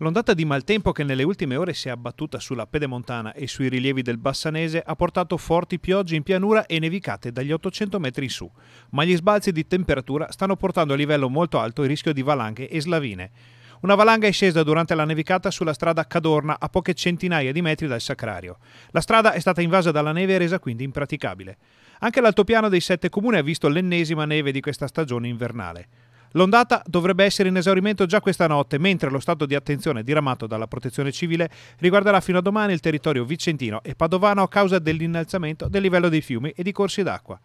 L'ondata di maltempo che nelle ultime ore si è abbattuta sulla Pedemontana e sui rilievi del Bassanese ha portato forti piogge in pianura e nevicate dagli 800 metri in su, ma gli sbalzi di temperatura stanno portando a livello molto alto il rischio di valanghe e slavine. Una valanga è scesa durante la nevicata sulla strada Cadorna a poche centinaia di metri dal Sacrario. La strada è stata invasa dalla neve e resa quindi impraticabile. Anche l'altopiano dei sette comuni ha visto l'ennesima neve di questa stagione invernale. L'ondata dovrebbe essere in esaurimento già questa notte, mentre lo stato di attenzione diramato dalla Protezione Civile riguarderà fino a domani il territorio vicentino e padovano a causa dell'innalzamento del livello dei fiumi e di corsi d'acqua.